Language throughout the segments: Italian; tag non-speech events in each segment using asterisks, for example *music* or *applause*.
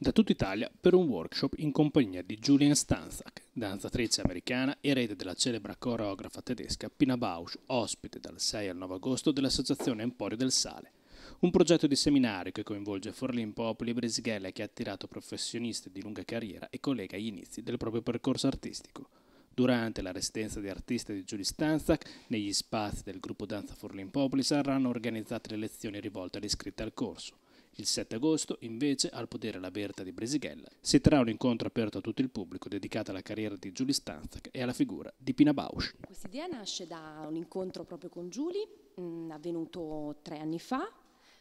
da tutta Italia per un workshop in compagnia di Julian Stanzak, danzatrice americana erede della celebre coreografa tedesca Pina Bausch, ospite dal 6 al 9 agosto dell'Associazione Emporio del Sale. Un progetto di seminario che coinvolge Forlin Popoli e Brisighella che ha attirato professionisti di lunga carriera e collega agli inizi del proprio percorso artistico. Durante la residenza di artista di Julie Stanzak, negli spazi del gruppo Danza Forlin Popoli saranno organizzate le lezioni rivolte alle iscritte al corso. Il 7 agosto, invece, al Podere La Berta di Bresighella, si terrà un incontro aperto a tutto il pubblico dedicato alla carriera di Julie Stanzak e alla figura di Pina Bausch. Questa idea nasce da un incontro proprio con Julie, mh, mm, avvenuto tre anni fa,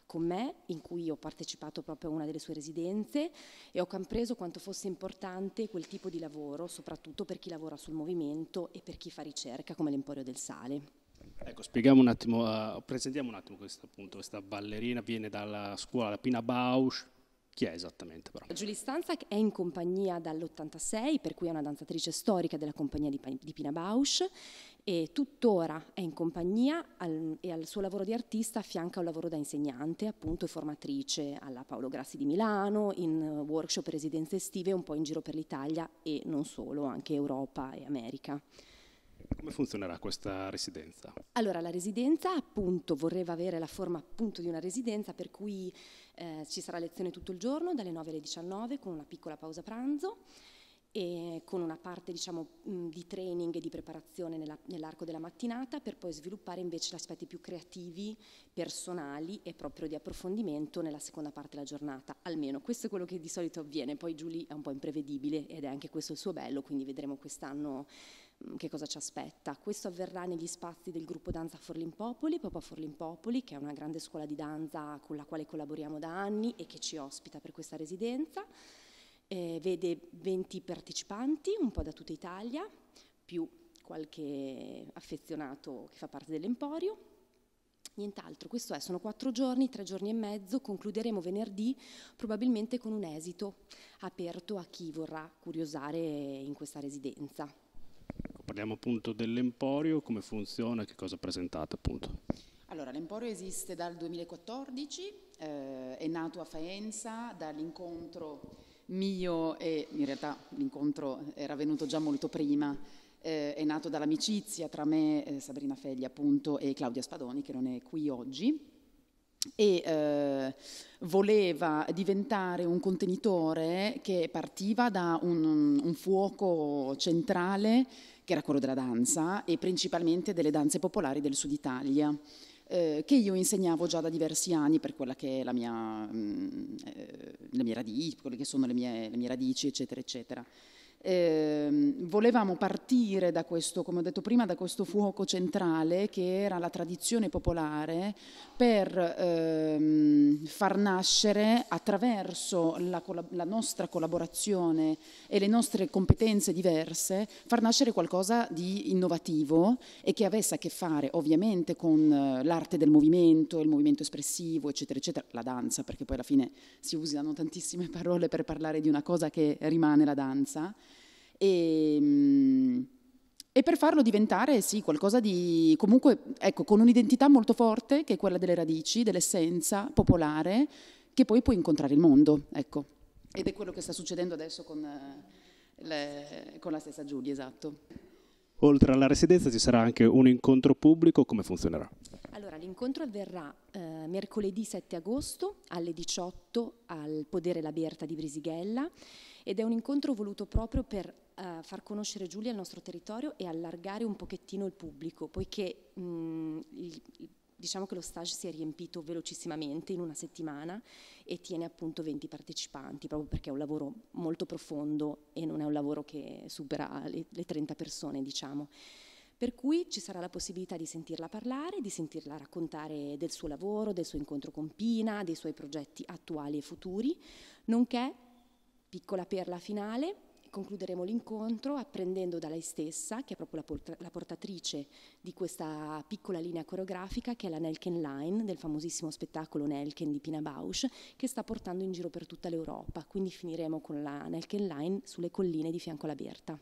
con me, in cui ho partecipato proprio a una delle sue residenze e ho compreso quanto fosse importante quel tipo di lavoro, soprattutto per chi lavora sul movimento e per chi fa ricerca come l'Emporio del Sale. Ecco, spieghiamo un attimo, uh, presentiamo un attimo questo appunto, questa ballerina viene dalla scuola la Pina Bausch, chi è esattamente però? Julie Stanzak è in compagnia dall'86, per cui è una danzatrice storica della compagnia di, di Pina Bausch e tuttora è in compagnia al, e al suo lavoro di artista affianca un lavoro da insegnante, appunto formatrice alla Paolo Grassi di Milano, in workshop e residenze estive un po' in giro per l'Italia e non solo, anche Europa e America. Come funzionerà questa residenza? Allora, la residenza appunto vorreva avere la forma appunto di una residenza per cui eh, ci sarà lezione tutto il giorno dalle 9 alle 19 con una piccola pausa pranzo e con una parte diciamo, mm, di training e di preparazione nell'arco della mattinata per poi sviluppare invece gli aspetti più creativi, personali e proprio di approfondimento nella seconda parte della giornata. Almeno questo è quello che di solito avviene, poi Giulia è un po' imprevedibile ed è anche questo il suo bello, quindi vedremo quest'anno Mm, che cosa ci aspetta. Questo avverrà negli spazi del gruppo Danza Forlimpopoli, Papa Forlimpopoli, che è una grande scuola di danza con la quale collaboriamo da anni e che ci ospita per questa residenza. Eh, vede 20 partecipanti, un po' da tutta Italia, più qualche affezionato che fa parte dell'Emporio. Nient'altro, questo è, sono quattro giorni, tre giorni e mezzo, concluderemo venerdì probabilmente con un esito aperto a chi vorrà curiosare in questa residenza parliamo appunto dell'Emporio, come funziona che cosa presentate appunto? Allora, l'Emporio esiste dal 2014, eh, è nato a Faenza dall'incontro mio e in realtà l'incontro era venuto già molto prima, eh, è nato dall'amicizia tra me, eh, Sabrina Fegli appunto, e Claudia Spadoni che non è qui oggi e eh, voleva diventare un contenitore che partiva da un, un fuoco centrale che era quello della danza e principalmente delle danze popolari del sud Italia. Eh, che io insegnavo già da diversi anni per quella che è la mia, mh, mm, eh, le mie radici, quelle che sono le mie, le mie radici, eccetera, eccetera eh, volevamo partire da questo, come ho detto prima, da questo fuoco centrale che era la tradizione popolare per ehm, far nascere attraverso la, la, nostra collaborazione e le nostre competenze diverse, far nascere qualcosa di innovativo e che avesse a che fare ovviamente con eh, l'arte del movimento, il movimento espressivo, eccetera, eccetera, la danza, perché poi alla fine si usano tantissime *laughs* parole per parlare di una cosa che rimane la danza. E, ehm, e per farlo diventare, sì, qualcosa di comunque, ecco, con un'identità molto forte che è quella delle radici, dell'essenza popolare, che poi può incontrare il mondo, ecco. Ed è quello che sta succedendo adesso con, eh, le, con la stessa Giulia, esatto. Oltre alla residenza ci sarà anche un incontro pubblico, come funzionerà? Allora, l'incontro avverrà eh, mercoledì 7 agosto alle 18 al Podere La Berta di Brisighella ed è un incontro voluto proprio per eh, far conoscere Giulia al nostro territorio e allargare un pochettino il pubblico, poiché mh, il, diciamo che lo stage si è riempito velocissimamente in una settimana e tiene appunto 20 partecipanti, proprio perché è un lavoro molto profondo e non è un lavoro che supera le, le 30 persone, diciamo. Per cui ci sarà la possibilità di sentirla parlare, di sentirla raccontare del suo lavoro, del suo incontro con Pina, dei suoi progetti attuali e futuri, nonché, piccola perla finale, concluderemo l'incontro apprendendo da lei stessa, che è proprio la, portatrice di questa piccola linea coreografica, che è la Nelken Line, del famosissimo spettacolo Nelken di Pina Bausch, che sta portando in giro per tutta l'Europa. Quindi finiremo con la Nelken Line sulle colline di fianco alla Berta.